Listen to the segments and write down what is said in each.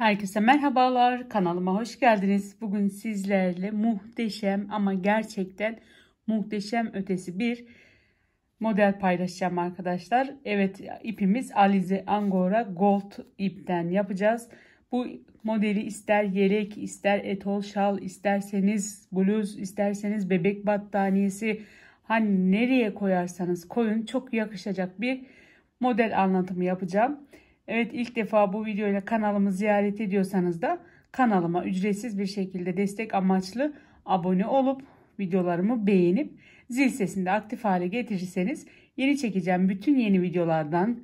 Herkese merhabalar. Kanalıma hoş geldiniz. Bugün sizlerle muhteşem ama gerçekten muhteşem ötesi bir model paylaşacağım arkadaşlar. Evet ipimiz Alize Angora Gold ipten yapacağız. Bu modeli ister yelek, ister etol şal, isterseniz bluz, isterseniz bebek battaniyesi hani nereye koyarsanız koyun çok yakışacak bir model anlatımı yapacağım. Evet ilk defa bu videoyla kanalımı ziyaret ediyorsanız da kanalıma ücretsiz bir şekilde destek amaçlı abone olup videolarımı beğenip zil sesini de aktif hale getirirseniz yeni çekeceğim bütün yeni videolardan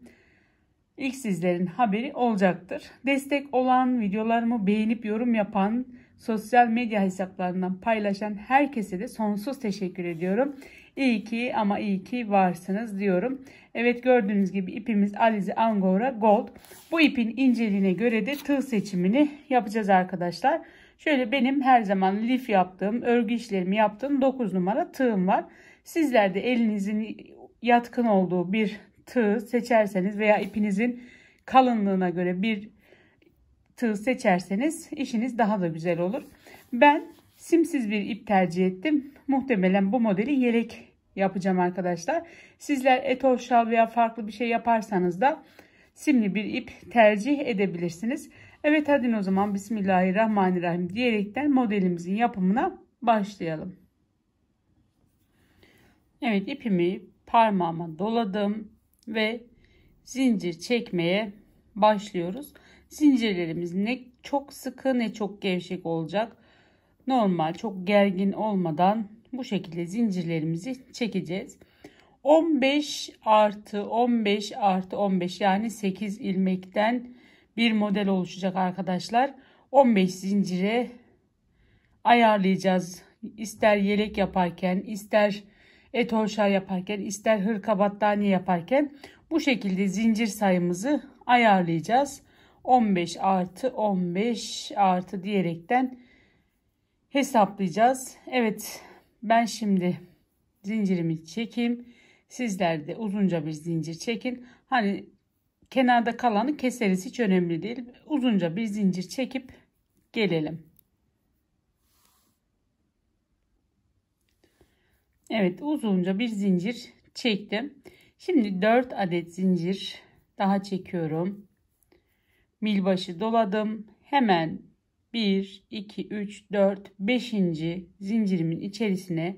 ilk sizlerin haberi olacaktır. Destek olan videolarımı beğenip yorum yapan sosyal medya hesaplarından paylaşan herkese de sonsuz teşekkür ediyorum. İyi ki ama iyi ki varsınız diyorum. Evet gördüğünüz gibi ipimiz Alize Angora Gold. Bu ipin inceliğine göre de tığ seçimini yapacağız arkadaşlar. Şöyle benim her zaman lif yaptığım, örgü işlerimi yaptığım 9 numara tığım var. Sizler de elinizin yatkın olduğu bir tığ seçerseniz veya ipinizin kalınlığına göre bir tığ seçerseniz işiniz daha da güzel olur. Ben simsiz bir ip tercih ettim. Muhtemelen bu modeli yelek yapacağım arkadaşlar. Sizler etol şal veya farklı bir şey yaparsanız da simli bir ip tercih edebilirsiniz. Evet hadi o zaman Bismillahirrahmanirrahim diyerekten modelimizin yapımına başlayalım. Evet ipimi parmağıma doladım ve zincir çekmeye başlıyoruz. Zincirlerimiz ne çok sıkı ne çok gevşek olacak normal çok gergin olmadan bu şekilde zincirlerimizi çekeceğiz. 15 artı 15 artı 15 yani 8 ilmekten bir model oluşacak arkadaşlar. 15 zincire ayarlayacağız. İster yelek yaparken, ister etorşar yaparken, ister hırka battaniye yaparken bu şekilde zincir sayımızı ayarlayacağız. 15 artı 15 artı diyerekten hesaplayacağız. Evet ben şimdi zincirimi çekeyim. Sizler de uzunca bir zincir çekin. Hani kenarda kalanı keseriz hiç önemli değil. Uzunca bir zincir çekip gelelim. Evet uzunca bir zincir çektim. Şimdi 4 adet zincir daha çekiyorum. Mil başı doladım. Hemen 1, 2, 3, 4, 5. zincirimin içerisine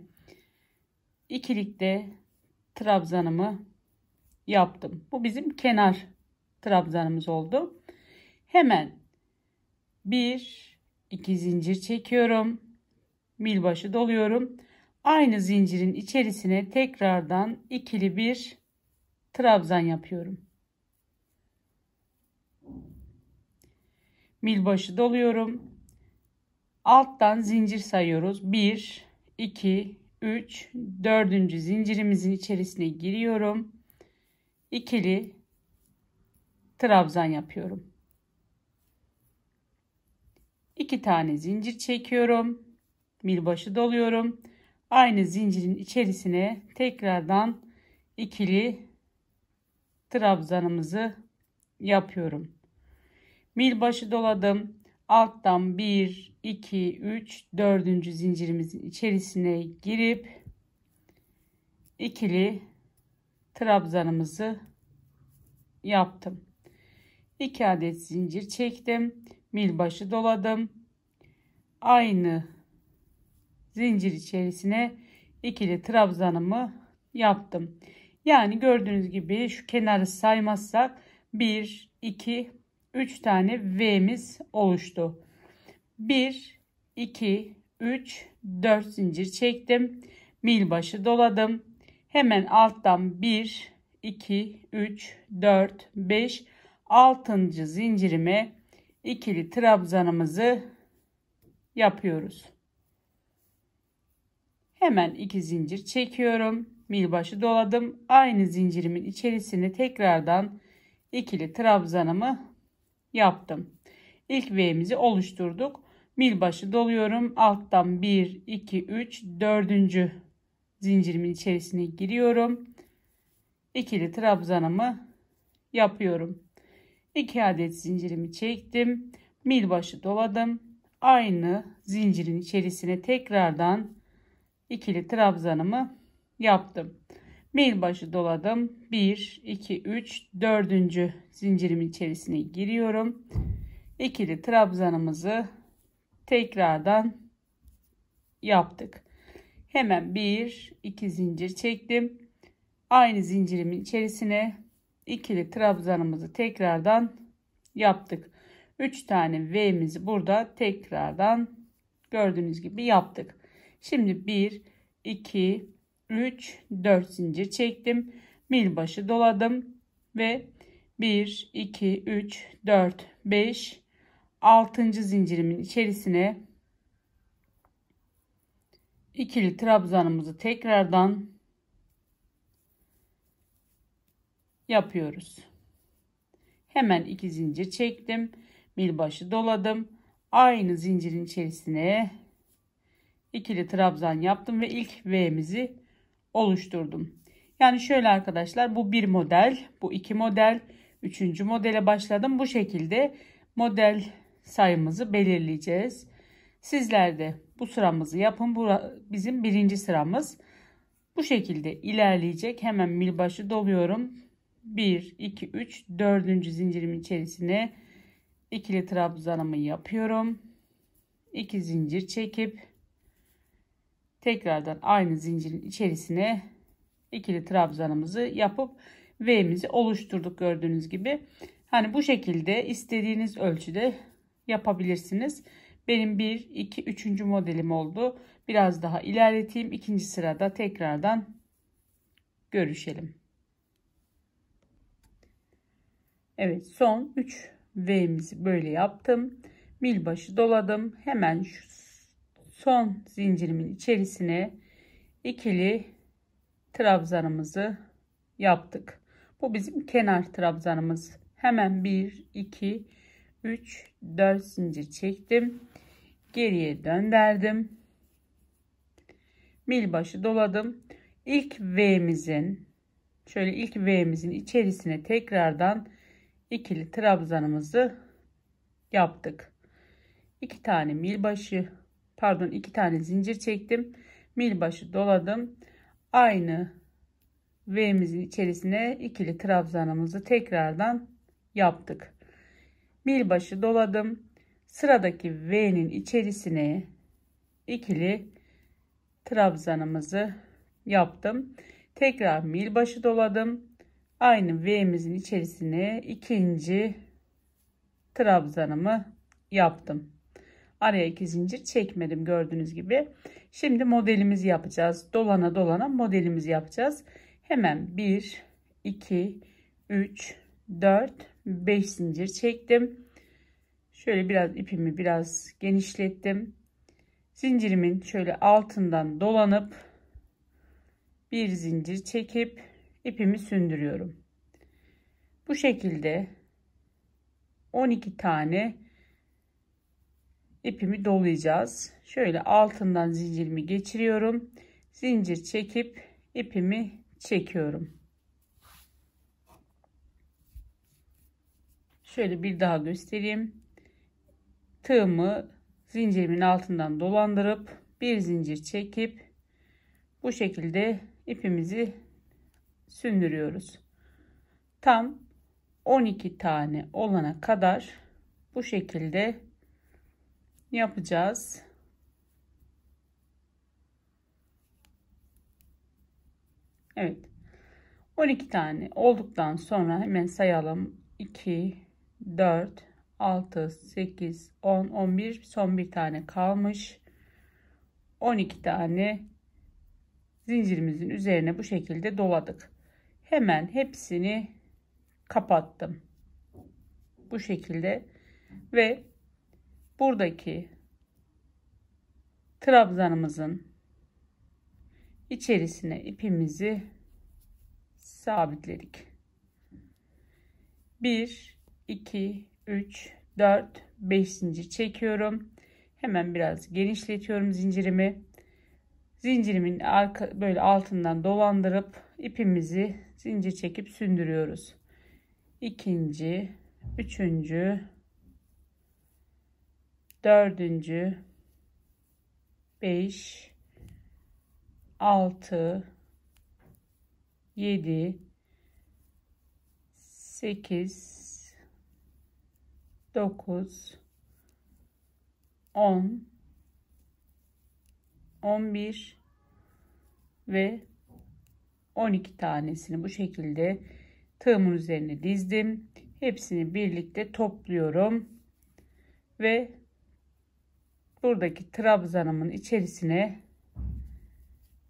ikilikte trabzanımı yaptım. Bu bizim kenar trabzanımız oldu. Hemen 1, 2 zincir çekiyorum. Mil başı doluyorum. Aynı zincirin içerisine tekrardan ikili bir trabzan yapıyorum. Mil başı doluyorum. Alttan zincir sayıyoruz. 1, 2, 3, 4. zincirimizin içerisine giriyorum. İkili trabzan yapıyorum. 2 tane zincir çekiyorum. başı doluyorum. Aynı zincirin içerisine tekrardan ikili trabzanımızı yapıyorum. Mil başı doladım. Alttan 1, 2 3 4. zincirimizin içerisine girip ikili trabzanımızı yaptım. 2 adet zincir çektim. Mil başı doladım. Aynı zincir içerisine ikili trabzanımı yaptım. Yani gördüğünüz gibi şu kenarı saymazsak 1 2 3 tane V'miz oluştu. 1 2 3 4 zincir çektim. Mil başı doladım. Hemen alttan 1 2 3 4 5 6. zincirime ikili trabzanımızı yapıyoruz. Hemen iki zincir çekiyorum. Mil başı doladım. Aynı zincirimin içerisine tekrardan ikili trabzanımı yaptım. İlk V'mizi oluşturduk. Mil başı doluyorum. Alttan 1, 2, 3, 4. zincirimin içerisine giriyorum. ikili trabzanımı yapıyorum. 2 adet zincirimi çektim. Mil başı doladım. Aynı zincirin içerisine tekrardan ikili trabzanımı yaptım. Mil başı doladım. 1, 2, 3, 4. zincirimin içerisine giriyorum. ikili trabzanımızı tekrardan yaptık. Hemen bir iki zincir çektim. Aynı zincirimin içerisine ikili trabzanımızı tekrardan yaptık. 3 tane V'mizi burada tekrardan gördüğünüz gibi yaptık. Şimdi 1 2 3 4 zincir çektim. Mil başı doladım ve 1 2 3 4 5 6. zincirimin içerisine ikili trabzanımızı tekrardan yapıyoruz. Hemen iki zincir çektim. mil başı doladım. Aynı zincirin içerisine ikili trabzan yaptım ve ilk V'mizi oluşturdum. Yani şöyle arkadaşlar bu bir model, bu iki model, üçüncü modele başladım. Bu şekilde model sayımızı belirleyeceğiz. Sizler de bu sıramızı yapın. Bu bizim birinci sıramız. Bu şekilde ilerleyecek. Hemen mil başı doluyorum. 1, 2, 3, 4. zincirimin içerisine ikili trabzanımı yapıyorum. 2 zincir çekip tekrardan aynı zincirin içerisine ikili trabzanımızı yapıp V'mizi oluşturduk gördüğünüz gibi. Hani bu şekilde istediğiniz ölçüde yapabilirsiniz. Benim 1, 2, 3. modelim oldu. Biraz daha ilerleteyim. İkinci sırada tekrardan görüşelim. Evet son 3 V'mizi böyle yaptım. Mil başı doladım. Hemen şu son zincirimin içerisine ikili trabzanımızı yaptık. Bu bizim kenar trabzanımız. Hemen 1, 2, 3 4 zincir çektim geriye döndürdüm mil başı doladım ilk V'mizin şöyle ilk V'mizin içerisine tekrardan ikili trabzanımızı yaptık iki tane mil başı pardon iki tane zincir çektim mil başı doladım aynı V'mizin içerisine ikili trabzanımızı tekrardan yaptık bir başı doladım. Sıradaki V'nin içerisine ikili trabzanımızı yaptım. Tekrar mil başı doladım. Aynı V'mizin içerisine ikinci trabzanımı yaptım. Araya iki zincir çekmedim gördüğünüz gibi. Şimdi modelimizi yapacağız. Dolana dolana modelimizi yapacağız. Hemen 1, 2, 3, 4, 5 zincir çektim. Şöyle biraz ipimi biraz genişlettim. Zincirimin şöyle altından dolanıp bir zincir çekip ipimi sündürüyorum. Bu şekilde 12 tane ipimi dolayacağız. Şöyle altından zincirimi geçiriyorum. Zincir çekip ipimi çekiyorum. Şöyle bir daha göstereyim. Tığımı zincirimin altından dolandırıp bir zincir çekip bu şekilde ipimizi sündürüyoruz. Tam 12 tane olana kadar bu şekilde yapacağız. Evet. 12 tane olduktan sonra hemen sayalım. 2 4 6 8 10 11 son bir tane kalmış 12 tane zincirimizin üzerine bu şekilde doladık hemen hepsini kapattım bu şekilde ve buradaki trabzanımızın içerisine ipimizi sabitledik 1 2, 3, 4, 5 zincir çekiyorum. Hemen biraz genişletiyorum zincirimi. Zincirimin arka, böyle altından dolandırıp ipimizi zincir çekip sündürüyoruz. İkinci, üçüncü, dördüncü, beş, altı, yedi, sekiz, 9 10 11 ve 12 tanesini bu şekilde tığımın üzerine dizdim. Hepsini birlikte topluyorum ve buradaki trabzanımın içerisine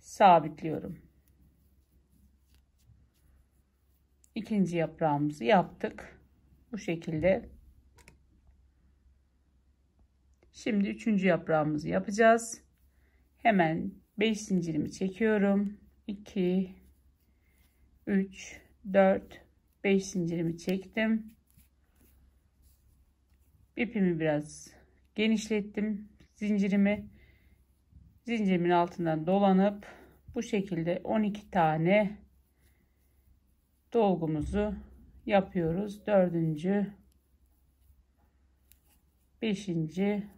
sabitliyorum. İkinci yaprağımızı yaptık. Bu şekilde Şimdi üçüncü yaprağımızı yapacağız. Hemen 5 zincirimi çekiyorum. 2 3 4 5 zincirimi çektim. İpimi biraz genişlettim zincirimi. Zincirimin altından dolanıp bu şekilde 12 tane dolgumuzu yapıyoruz. Dördüncü, beşinci,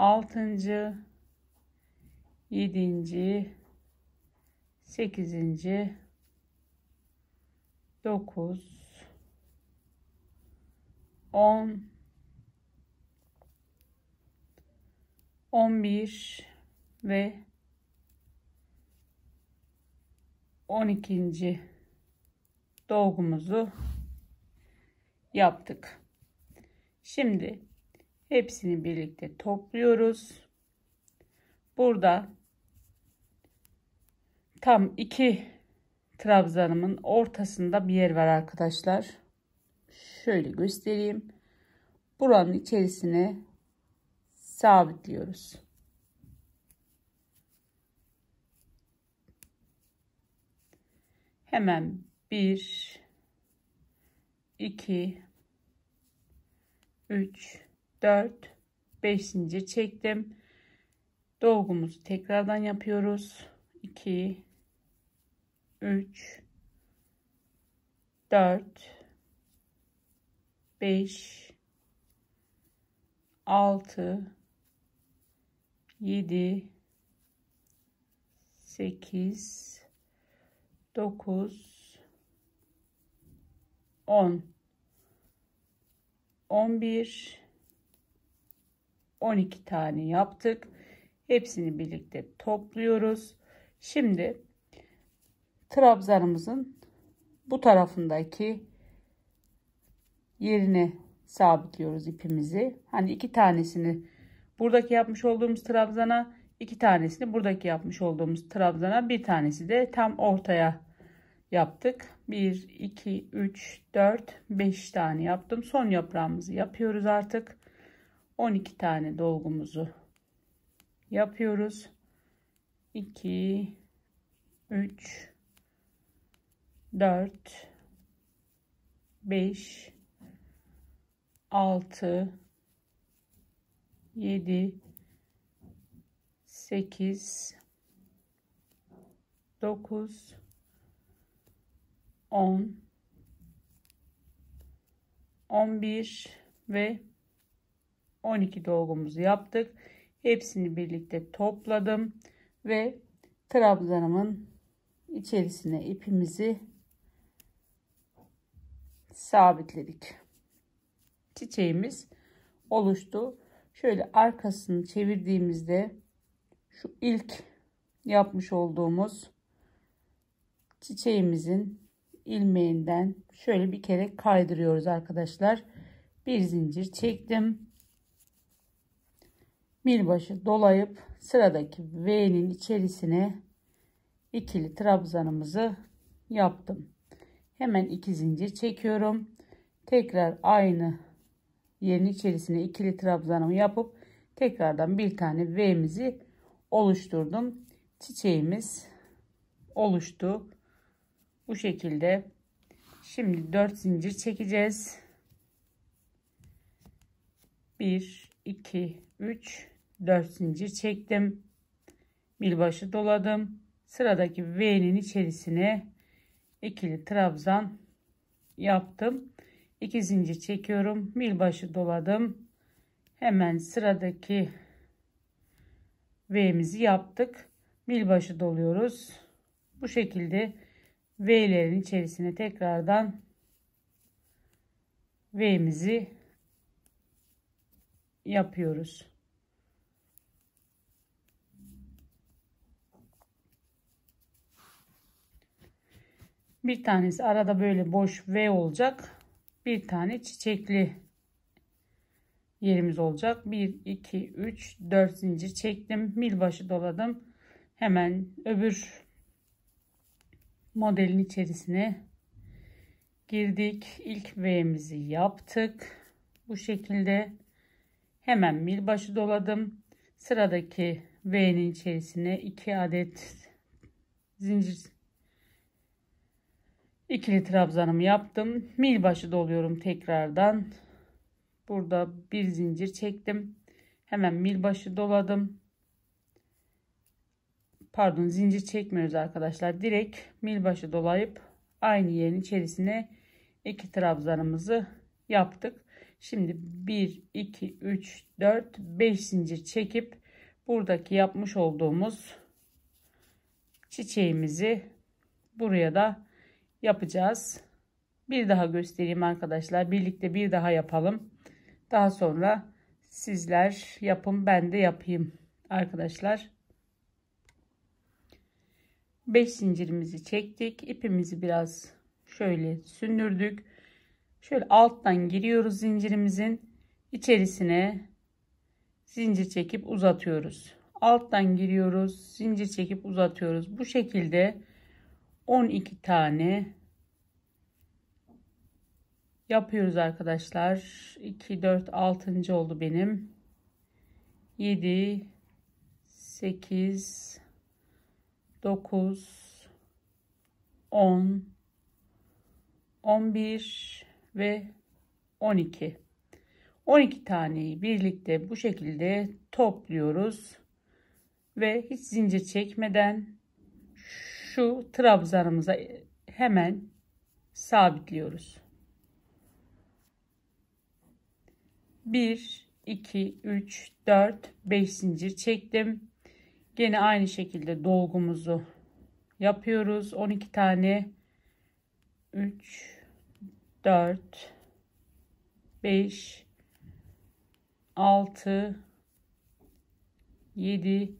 altıncı, yedinci, sekizinci, dokuz, on, on bir ve on ikinci dolgumuzu yaptık. Şimdi Hepsini birlikte topluyoruz. Burada tam iki trabzanımın ortasında bir yer var arkadaşlar. Şöyle göstereyim. Buranın içerisine sabitliyoruz. Hemen bir, iki, üç. 4 5 zincir çektim dolgumuzu tekrardan yapıyoruz 2 3 4 5 6 7 8 9 10 11 12 tane yaptık. Hepsini birlikte topluyoruz. Şimdi trabzanımızın bu tarafındaki yerine sabitliyoruz ipimizi. Hani iki tanesini buradaki yapmış olduğumuz trabzana iki tanesini buradaki yapmış olduğumuz trabzana bir tanesi de tam ortaya yaptık. 1, 2, 3, 4, 5 tane yaptım. Son yaprağımızı yapıyoruz artık. 12 tane dolgumuzu yapıyoruz. 2 3 4 5 6 7 8 9 10 11 ve 12 dolgumuzu yaptık. Hepsini birlikte topladım ve trabzanımın içerisine ipimizi sabitledik. Çiçeğimiz oluştu. Şöyle arkasını çevirdiğimizde şu ilk yapmış olduğumuz çiçeğimizin ilmeğinden şöyle bir kere kaydırıyoruz arkadaşlar. Bir zincir çektim bir başı dolayıp sıradaki V'nin içerisine ikili trabzanımızı yaptım. Hemen iki zincir çekiyorum. Tekrar aynı yerin içerisine ikili trabzanımı yapıp tekrardan bir tane V'mizi oluşturdum. Çiçeğimiz oluştu. Bu şekilde. Şimdi 4 zincir çekeceğiz. 1 2 3 4 zincir çektim. Milbaşı doladım. Sıradaki V'nin içerisine ikili trabzan yaptım. 2 zincir çekiyorum. Milbaşı doladım. Hemen sıradaki V'mizi yaptık. Milbaşı doluyoruz. Bu şekilde V'lerin içerisine tekrardan V'mizi yapıyoruz. Bir tanesi arada böyle boş V olacak. Bir tane çiçekli yerimiz olacak. 1, 2, 3, 4 zincir çektim. Mil başı doladım. Hemen öbür modelin içerisine girdik. İlk V'mizi yaptık. Bu şekilde hemen mil başı doladım. Sıradaki V'nin içerisine 2 adet zincir İkili trabzanımı yaptım. Mil başı doluyorum tekrardan. Burada bir zincir çektim. Hemen mil başı doladım. Pardon zincir çekmiyoruz arkadaşlar. Direkt mil başı dolayıp aynı yerin içerisine iki trabzanımızı yaptık. Şimdi 1, 2, 3, 4, 5 zincir çekip buradaki yapmış olduğumuz çiçeğimizi buraya da yapacağız. Bir daha göstereyim arkadaşlar. Birlikte bir daha yapalım. Daha sonra sizler yapın ben de yapayım arkadaşlar. 5 zincirimizi çektik. İpimizi biraz şöyle sündürdük. Şöyle alttan giriyoruz zincirimizin içerisine zincir çekip uzatıyoruz. Alttan giriyoruz, zincir çekip uzatıyoruz. Bu şekilde 12 tane yapıyoruz arkadaşlar. 2, 4, 6. oldu benim. 7, 8, 9, 10, 11 ve 12. 12 taneyi birlikte bu şekilde topluyoruz ve hiç zincir çekmeden şu trabzanımıza hemen sabitliyoruz. 1 2 3 4 5 zincir çektim. Gene aynı şekilde dolgumuzu yapıyoruz. 12 tane 3 4 5 6 7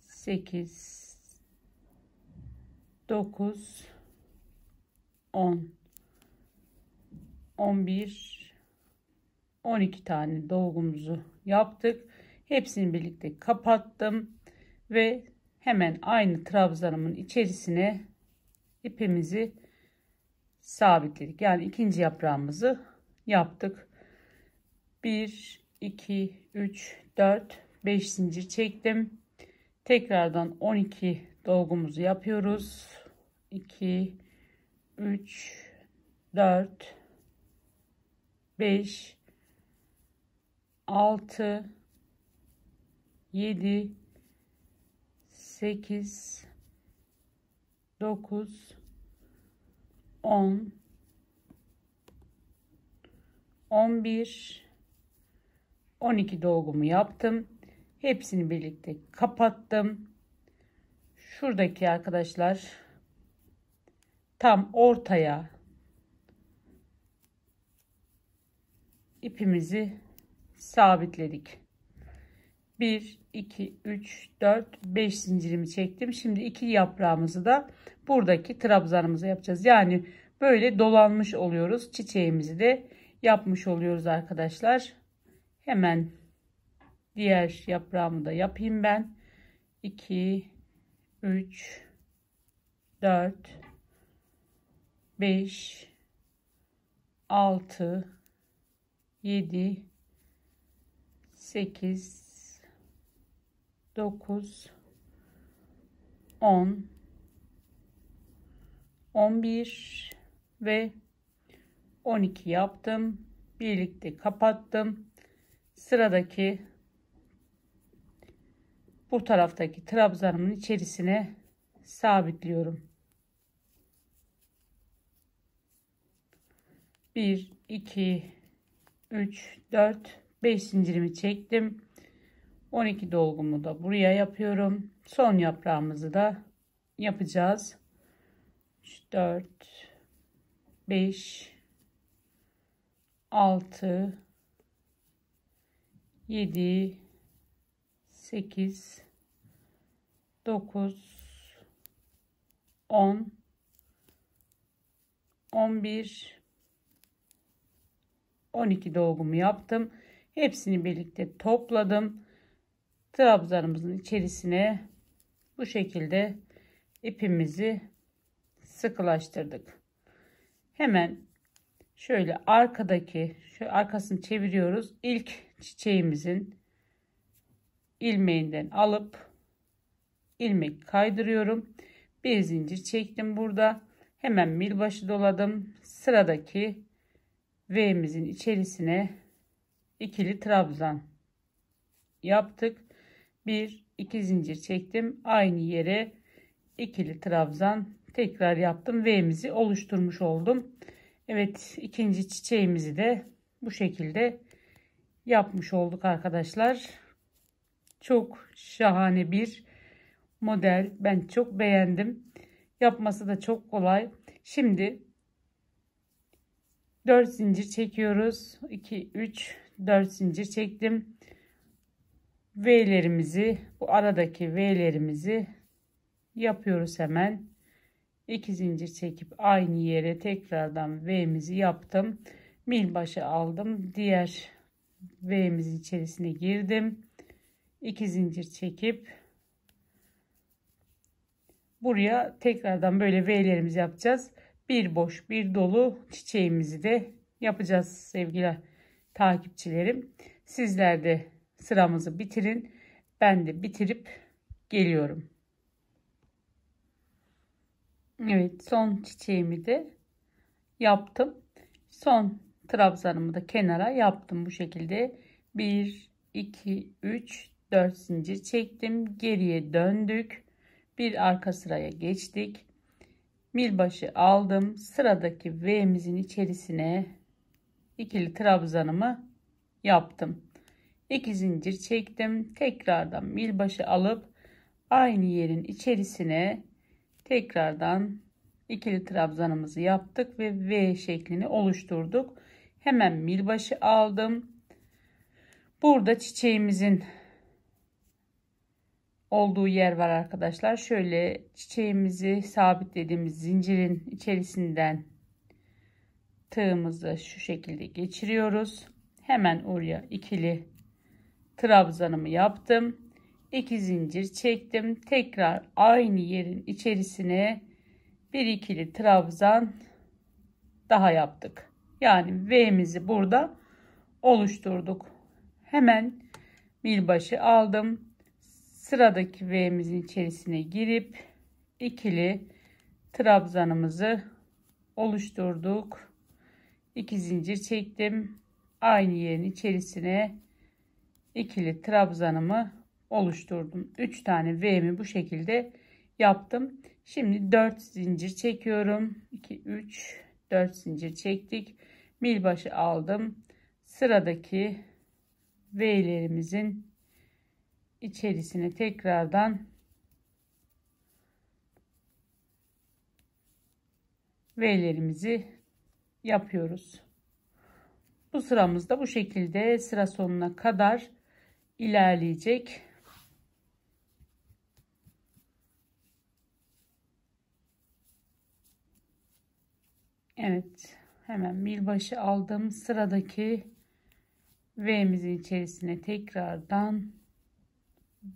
8 9 10 11 12 tane dolgumuzu yaptık. Hepsini birlikte kapattım ve hemen aynı trabzanımın içerisine ipimizi sabitledik. Yani ikinci yaprağımızı yaptık. 1 2 3 4 5 zincir çektim. Tekrardan 12 dolgumuzu yapıyoruz. 2, 3, 4, 5, 6, 7, 8, 9, 10, 11, 12 dolgumu yaptım. Hepsini birlikte kapattım. Şuradaki arkadaşlar tam ortaya ipimizi sabitledik. 1 2 3 4 5 zincirimi çektim. Şimdi iki yaprağımızı da buradaki trabzanımıza yapacağız. Yani böyle dolanmış oluyoruz. Çiçeğimizi de yapmış oluyoruz arkadaşlar. Hemen diğer yaprağımı da yapayım ben. 2 3 4 5 6 7 8 9 10 11 ve 12 yaptım. Birlikte kapattım. Sıradaki bu taraftaki trabzanımın içerisine sabitliyorum. 1 2 3 4 5 zincirimi çektim 12 dolgumu da buraya yapıyorum son yaprağımızı da yapacağız 3 4 5 6 7 8 9 10 11 12 dolgumu yaptım. Hepsini birlikte topladım. Trabzanımızın içerisine bu şekilde ipimizi sıkılaştırdık. Hemen şöyle arkadaki şu arkasını çeviriyoruz. İlk çiçeğimizin ilmeğinden alıp ilmek kaydırıyorum. Bir zincir çektim burada. Hemen mil başı doladım. Sıradaki V'mizin içerisine ikili trabzan yaptık. Bir iki zincir çektim. Aynı yere ikili trabzan tekrar yaptım. V'mizi oluşturmuş oldum. Evet ikinci çiçeğimizi de bu şekilde yapmış olduk arkadaşlar. Çok şahane bir model. Ben çok beğendim. Yapması da çok kolay. Şimdi 4 zincir çekiyoruz 2 3 4 zincir çektim V'lerimizi bu aradaki V'lerimizi yapıyoruz hemen 2 zincir çekip aynı yere tekrardan V'mizi yaptım mil başı aldım diğer V'miz içerisine girdim 2 zincir çekip buraya tekrardan böyle V'lerimizi yapacağız bir boş bir dolu çiçeğimizi de yapacağız sevgili takipçilerim. Sizler de sıramızı bitirin. Ben de bitirip geliyorum. Evet son çiçeğimi de yaptım. Son trabzanımı da kenara yaptım bu şekilde. 1, 2, 3, 4 zincir çektim. Geriye döndük. Bir arka sıraya geçtik başı aldım. Sıradaki V'mizin içerisine ikili trabzanımı yaptım. 2 zincir çektim. Tekrardan başı alıp aynı yerin içerisine tekrardan ikili trabzanımızı yaptık ve V şeklini oluşturduk. Hemen başı aldım. Burada çiçeğimizin olduğu yer var arkadaşlar. Şöyle çiçeğimizi sabitlediğimiz zincirin içerisinden tığımızı şu şekilde geçiriyoruz. Hemen oraya ikili trabzanımı yaptım. 2 zincir çektim. Tekrar aynı yerin içerisine bir ikili trabzan daha yaptık. Yani V'mizi burada oluşturduk. Hemen bir başı aldım sıradaki V'mizin içerisine girip ikili trabzanımızı oluşturduk. 2 zincir çektim. Aynı yerin içerisine ikili trabzanımı oluşturdum. 3 tane V'mi bu şekilde yaptım. Şimdi 4 zincir çekiyorum. 2 3 4 zincir çektik. Mil başı aldım. Sıradaki V'lerimizin içerisine tekrardan V'lerimizi yapıyoruz. Bu sıramız da bu şekilde sıra sonuna kadar ilerleyecek. Evet hemen mil başı aldım. Sıradaki V'mizin içerisine tekrardan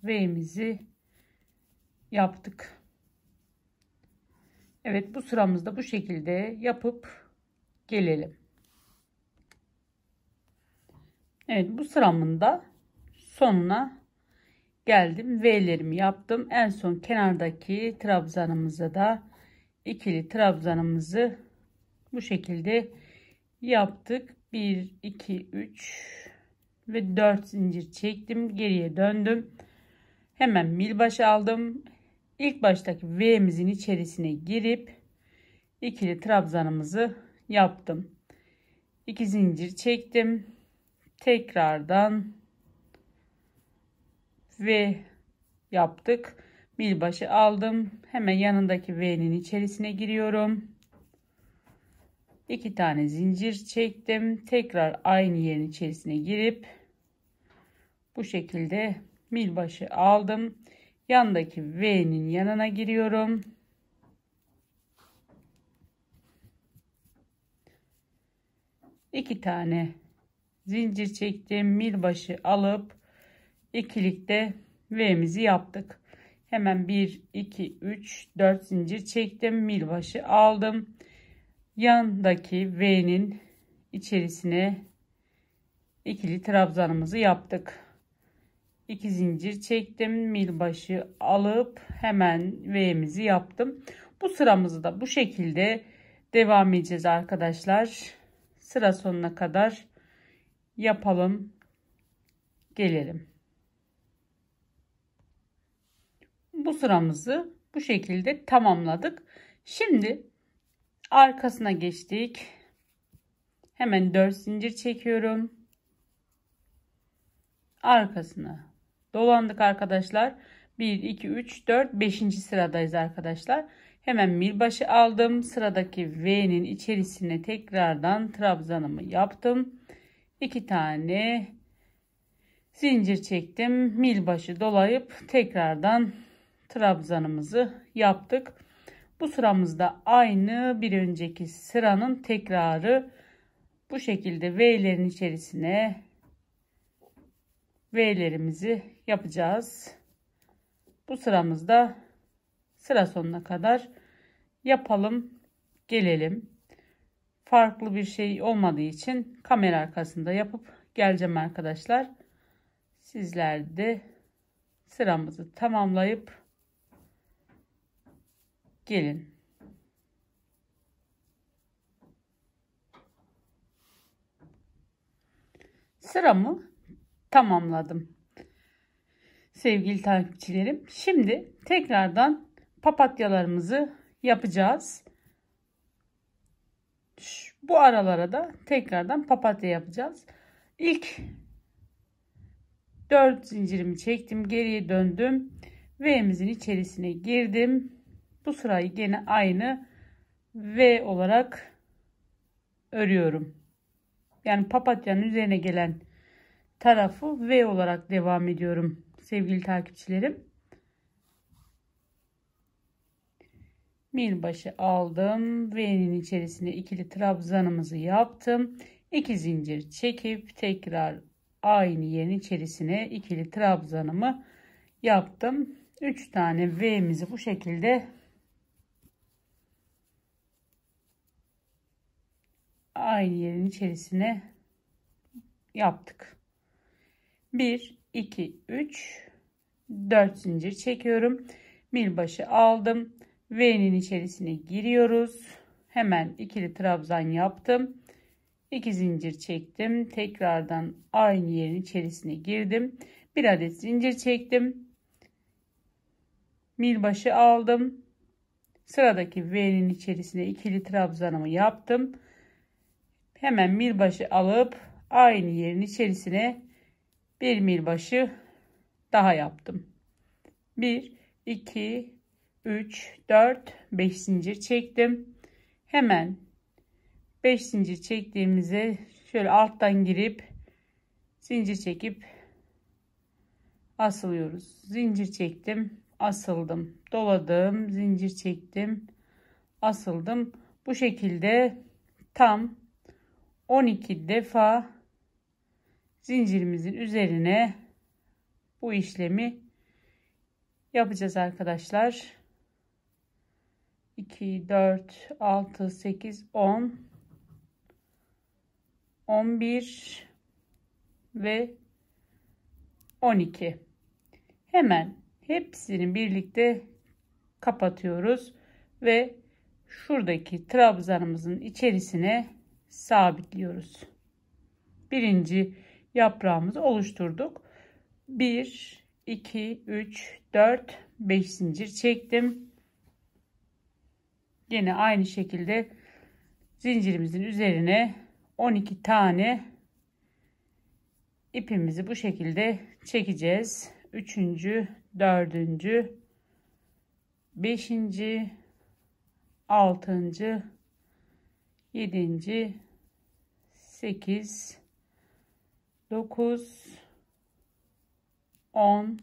V'mizi yaptık. Evet bu sıramızda bu şekilde yapıp gelelim. Evet bu sıramın da sonuna geldim. V'lerimi yaptım. En son kenardaki trabzanımıza da ikili trabzanımızı bu şekilde yaptık. 1 2 3 ve 4 zincir çektim. Geriye döndüm. Hemen mil başı aldım. İlk baştaki V'mizin içerisine girip ikili trabzanımızı yaptım. İki zincir çektim. Tekrardan V yaptık. Mil başı aldım. Hemen yanındaki V'nin içerisine giriyorum. İki tane zincir çektim. Tekrar aynı yerin içerisine girip bu şekilde mil başı aldım. Yandaki V'nin yanına giriyorum. iki tane zincir çektim. Mil başı alıp ikilikte V'mizi yaptık. Hemen 1, 2, 3, 4 zincir çektim. Mil başı aldım. Yandaki V'nin içerisine ikili trabzanımızı yaptık. 2 zincir çektim mil başı alıp hemen V'mizi yaptım bu sıramızı da bu şekilde devam edeceğiz arkadaşlar sıra sonuna kadar yapalım gelelim bu sıramızı bu şekilde tamamladık şimdi arkasına geçtik hemen 4 zincir çekiyorum arkasına dolandık arkadaşlar. 1, 2, 3, 4, 5. sıradayız arkadaşlar. Hemen mil başı aldım. Sıradaki V'nin içerisine tekrardan trabzanımı yaptım. 2 tane zincir çektim. Mil başı dolayıp tekrardan trabzanımızı yaptık. Bu sıramızda aynı bir önceki sıranın tekrarı bu şekilde V'lerin içerisine V'lerimizi yapacağız. Bu sıramızda sıra sonuna kadar yapalım gelelim. Farklı bir şey olmadığı için kamera arkasında yapıp geleceğim arkadaşlar. Sizler de sıramızı tamamlayıp gelin. Sıramı tamamladım sevgili takipçilerim. Şimdi tekrardan papatyalarımızı yapacağız. Bu aralara da tekrardan papatya yapacağız. İlk 4 zincirimi çektim. Geriye döndüm. V'mizin içerisine girdim. Bu sırayı gene aynı V olarak örüyorum. Yani papatyanın üzerine gelen tarafı V olarak devam ediyorum sevgili takipçilerim. Bir başı aldım. V'nin içerisine ikili trabzanımızı yaptım. İki zincir çekip tekrar aynı yerin içerisine ikili trabzanımı yaptım. Üç tane V'mizi bu şekilde aynı yerin içerisine yaptık. 1 2 3 4 zincir çekiyorum mil başı aldım V'nin içerisine giriyoruz hemen ikili trabzan yaptım 2 zincir çektim tekrardan aynı yerin içerisine girdim bir adet zincir çektim mil başı aldım sıradaki V'nin içerisine ikili trabzanımı yaptım hemen mil başı alıp aynı yerin içerisine bir mil başı daha yaptım. 1 2 3 4 5 zincir çektim. Hemen 5 zincir çektiğimizi şöyle alttan girip zincir çekip asılıyoruz. Zincir çektim, asıldım. Doladım, zincir çektim, asıldım. Bu şekilde tam 12 defa zincirimizin üzerine bu işlemi yapacağız arkadaşlar. 2 4 6 8 10 11 ve 12 hemen hepsini birlikte kapatıyoruz ve şuradaki trabzanımızın içerisine sabitliyoruz birinci yaprağımızı oluşturduk. 1, 2, 3, 4, 5 zincir çektim. Yine aynı şekilde zincirimizin üzerine 12 tane ipimizi bu şekilde çekeceğiz. 3. 4. 5. 6. 7. 8 9 10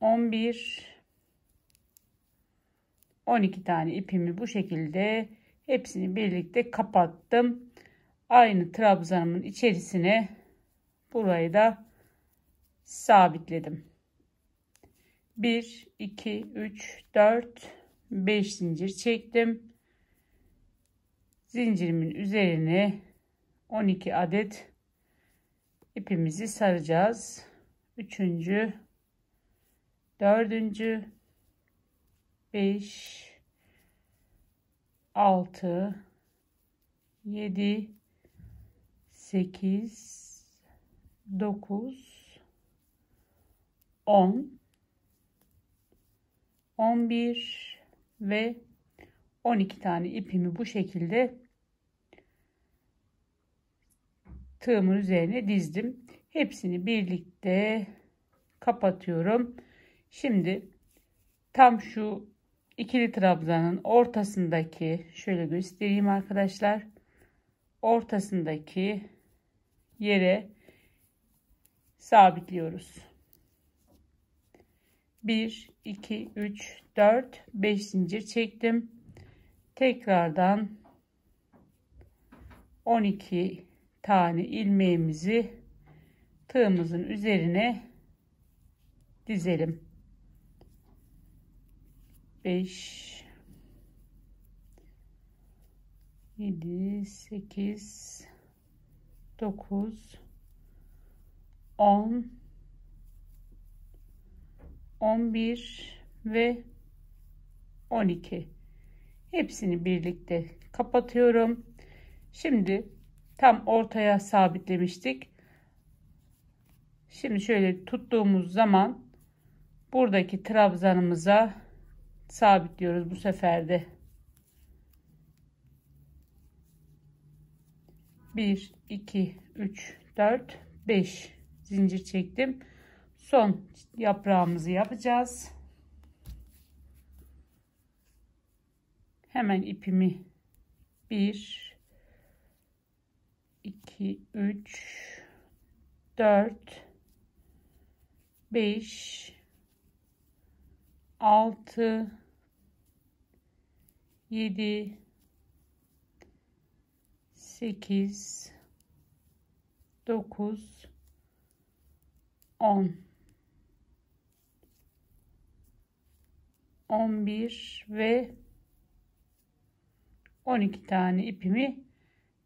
11 12 tane ipimi bu şekilde hepsini birlikte kapattım. Aynı trabzanımın içerisine burayı da sabitledim. 1 2 3 4 5 zincir çektim. Zincirimin üzerine 12 adet ipimizi saracağız. 3. 4. 5. 6. 7. 8. 9. 10. 11 ve 12 tane ipimi bu şekilde tığımın üzerine dizdim. Hepsini birlikte kapatıyorum. Şimdi tam şu ikili trabzanın ortasındaki şöyle göstereyim arkadaşlar. Ortasındaki yere sabitliyoruz. 1 2 3 4 5 zincir çektim. Tekrardan 12 tane ilmeğimizi tığımızın üzerine dizelim. 5 7 8 9 10 11 ve 12 hepsini birlikte kapatıyorum. Şimdi tam ortaya sabitlemiştik. Şimdi şöyle tuttuğumuz zaman buradaki trabzanımıza sabitliyoruz bu seferde. 1 2 3 4 5 zincir çektim. Son yaprağımızı yapacağız. Hemen ipimi 1 2, 3, 4, 5, 6, 7, 8, 9, 10. 11 ve 12 tane ipimi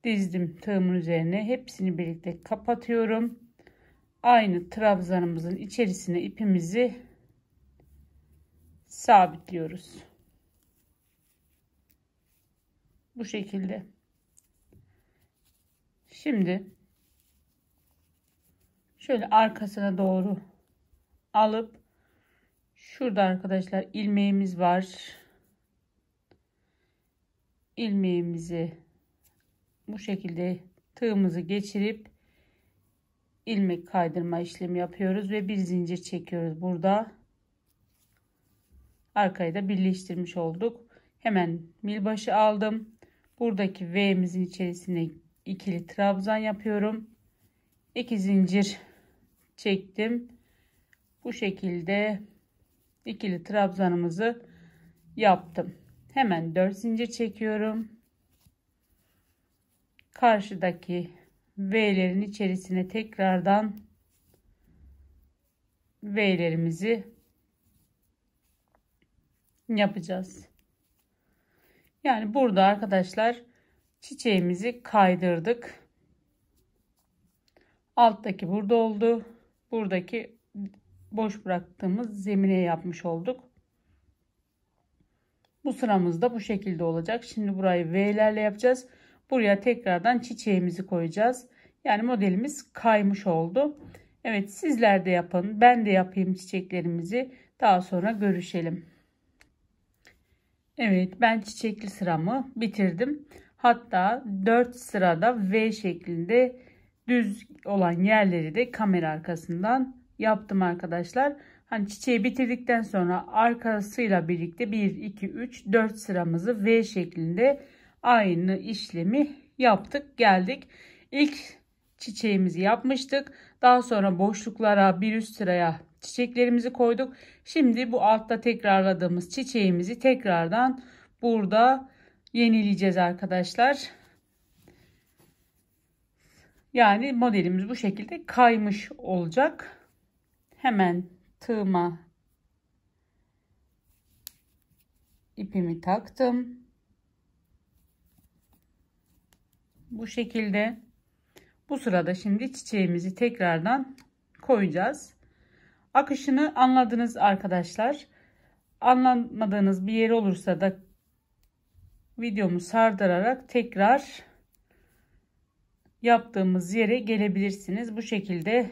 dizdim tığımın üzerine hepsini birlikte kapatıyorum aynı trabzanımızın içerisine ipimizi sabitliyoruz bu şekilde şimdi şöyle arkasına doğru alıp şurada arkadaşlar ilmeğimiz var ilmeğimizi bu şekilde tığımızı geçirip ilmek kaydırma işlemi yapıyoruz ve bir zincir çekiyoruz burada arkayı da birleştirmiş olduk hemen mil başı aldım buradaki V'mizin içerisine ikili trabzan yapıyorum iki zincir çektim bu şekilde ikili trabzanımızı yaptım hemen 4 zincir çekiyorum karşıdaki V'lerin içerisine tekrardan V'lerimizi yapacağız. Yani burada arkadaşlar çiçeğimizi kaydırdık. Alttaki burada oldu. Buradaki boş bıraktığımız zemine yapmış olduk. Bu sıramız da bu şekilde olacak. Şimdi burayı Vlerle yapacağız. Buraya tekrardan çiçeğimizi koyacağız. Yani modelimiz kaymış oldu. Evet sizler de yapın. Ben de yapayım çiçeklerimizi. Daha sonra görüşelim. Evet ben çiçekli sıramı bitirdim. Hatta 4 sırada V şeklinde düz olan yerleri de kamera arkasından yaptım arkadaşlar. Hani çiçeği bitirdikten sonra arkasıyla birlikte 1, 2, 3, 4 sıramızı V şeklinde aynı işlemi yaptık geldik. ilk çiçeğimizi yapmıştık. Daha sonra boşluklara bir üst sıraya çiçeklerimizi koyduk. Şimdi bu altta tekrarladığımız çiçeğimizi tekrardan burada yenileyeceğiz arkadaşlar. Yani modelimiz bu şekilde kaymış olacak. Hemen tığıma ipimi taktım. Bu şekilde. Bu sırada şimdi çiçeğimizi tekrardan koyacağız. Akışını anladınız arkadaşlar. Anlamadığınız bir yer olursa da videomu sardırarak tekrar yaptığımız yere gelebilirsiniz. Bu şekilde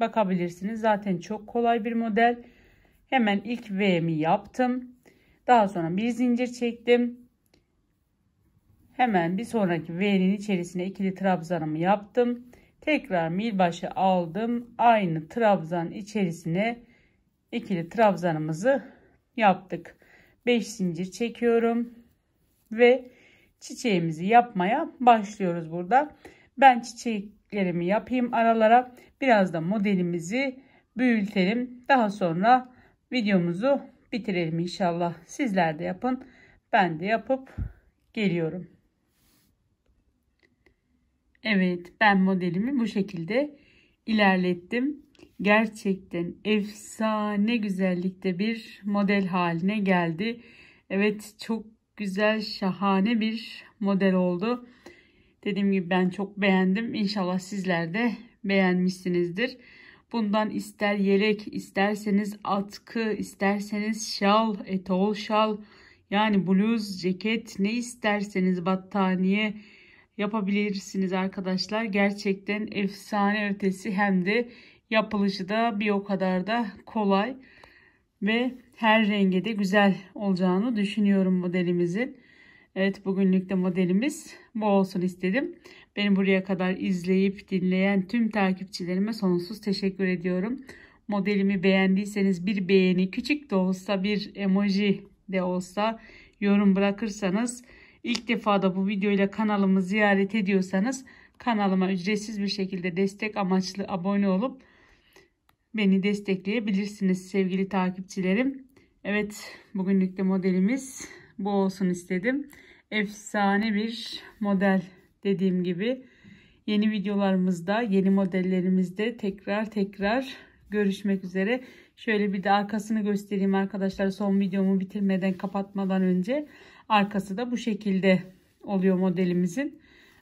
bakabilirsiniz. Zaten çok kolay bir model. Hemen ilk V'mi yaptım. Daha sonra bir zincir çektim. Hemen bir sonraki V'nin içerisine ikili trabzanımı yaptım. Tekrar mil başı aldım. Aynı trabzan içerisine ikili trabzanımızı yaptık. 5 zincir çekiyorum ve çiçeğimizi yapmaya başlıyoruz burada. Ben çiçeklerimi yapayım aralara. Biraz da modelimizi büyütelim. Daha sonra videomuzu bitirelim inşallah. Sizler de yapın. Ben de yapıp geliyorum. Evet ben modelimi bu şekilde ilerlettim. Gerçekten efsane güzellikte bir model haline geldi. Evet çok güzel şahane bir model oldu. Dediğim gibi ben çok beğendim. İnşallah sizler de beğenmişsinizdir. Bundan ister yelek, isterseniz atkı, isterseniz şal, etol şal, yani bluz, ceket, ne isterseniz battaniye, yapabilirsiniz arkadaşlar. Gerçekten efsane ötesi hem de yapılışı da bir o kadar da kolay ve her renge de güzel olacağını düşünüyorum modelimizin. Evet bugünlük de modelimiz bu olsun istedim. Beni buraya kadar izleyip dinleyen tüm takipçilerime sonsuz teşekkür ediyorum. Modelimi beğendiyseniz bir beğeni küçük de olsa bir emoji de olsa yorum bırakırsanız İlk defa da bu videoyla kanalımı ziyaret ediyorsanız kanalıma ücretsiz bir şekilde destek amaçlı abone olup beni destekleyebilirsiniz sevgili takipçilerim. Evet bugünlük de modelimiz bu olsun istedim. Efsane bir model dediğim gibi. Yeni videolarımızda yeni modellerimizde tekrar tekrar görüşmek üzere. Şöyle bir de arkasını göstereyim arkadaşlar son videomu bitirmeden kapatmadan önce. Arkası da bu şekilde oluyor modelimizin.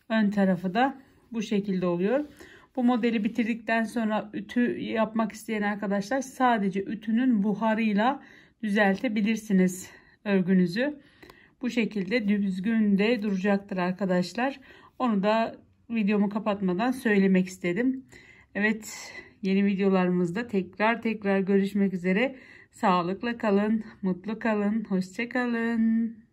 Ön tarafı da bu şekilde oluyor. Bu modeli bitirdikten sonra ütü yapmak isteyen arkadaşlar sadece ütünün buharıyla düzeltebilirsiniz örgünüzü. Bu şekilde düzgün de duracaktır arkadaşlar. Onu da videomu kapatmadan söylemek istedim. Evet yeni videolarımızda tekrar tekrar görüşmek üzere. Sağlıkla kalın, mutlu kalın, hoşçakalın.